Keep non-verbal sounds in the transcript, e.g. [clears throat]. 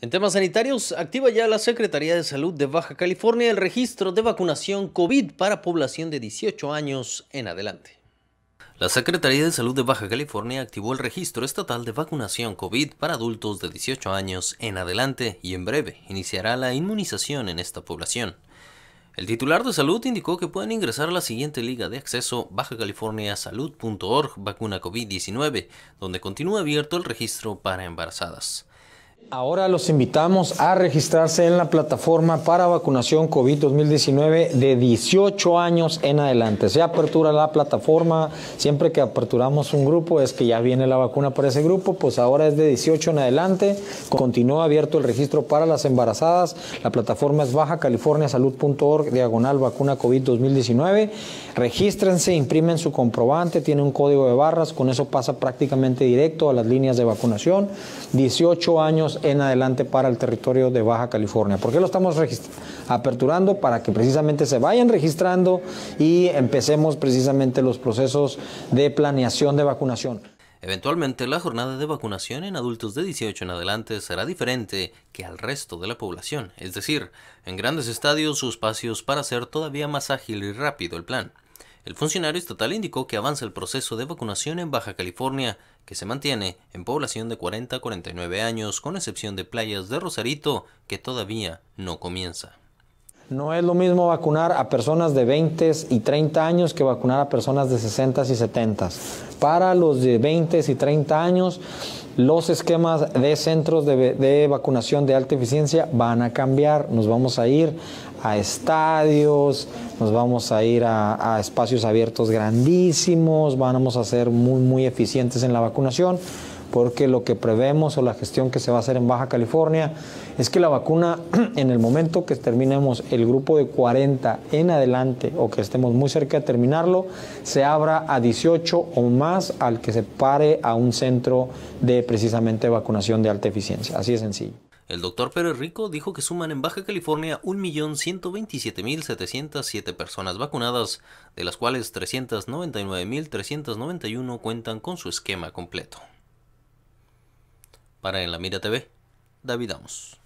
En temas sanitarios, activa ya la Secretaría de Salud de Baja California el registro de vacunación COVID para población de 18 años en adelante. La Secretaría de Salud de Baja California activó el registro estatal de vacunación COVID para adultos de 18 años en adelante y en breve iniciará la inmunización en esta población. El titular de salud indicó que pueden ingresar a la siguiente liga de acceso bajacaliforniasalud.org vacuna COVID-19, donde continúa abierto el registro para embarazadas. Ahora los invitamos a registrarse en la plataforma para vacunación COVID-2019 de 18 años en adelante. Se apertura la plataforma, siempre que aperturamos un grupo es que ya viene la vacuna para ese grupo, pues ahora es de 18 en adelante. Continúa abierto el registro para las embarazadas. La plataforma es bajacaliforniasalud.org diagonal vacuna COVID-2019. Regístrense, imprimen su comprobante, tiene un código de barras, con eso pasa prácticamente directo a las líneas de vacunación. 18 años en adelante para el territorio de Baja California. ¿Por qué lo estamos aperturando? Para que precisamente se vayan registrando y empecemos precisamente los procesos de planeación de vacunación. Eventualmente la jornada de vacunación en adultos de 18 en adelante será diferente que al resto de la población, es decir, en grandes estadios sus espacios para hacer todavía más ágil y rápido el plan. El funcionario estatal indicó que avanza el proceso de vacunación en Baja California, que se mantiene en población de 40 a 49 años, con excepción de playas de Rosarito, que todavía no comienza. No es lo mismo vacunar a personas de 20 y 30 años que vacunar a personas de 60 y 70. Para los de 20 y 30 años los esquemas de centros de, vacunación de alta eficiencia van a cambiar. Nos vamos a ir a estadios, nos vamos a ir a, a espacios abiertos grandísimos, vamos a ser muy, muy eficientes en la vacunación porque lo que prevemos o la gestión que se va a hacer en Baja California es que la vacuna, [clears throat] en el momento que terminemos el grupo de 40 en adelante o que estemos muy cerca de terminarlo, se abra a 18 o más al que se pare a un centro de precisamente vacunación de alta eficiencia. Así de sencillo. El doctor Pérez Rico dijo que suman en Baja California 1.127.707 personas vacunadas, de las cuales 399.391 cuentan con su esquema completo. Para En la Mira TV, David Amos.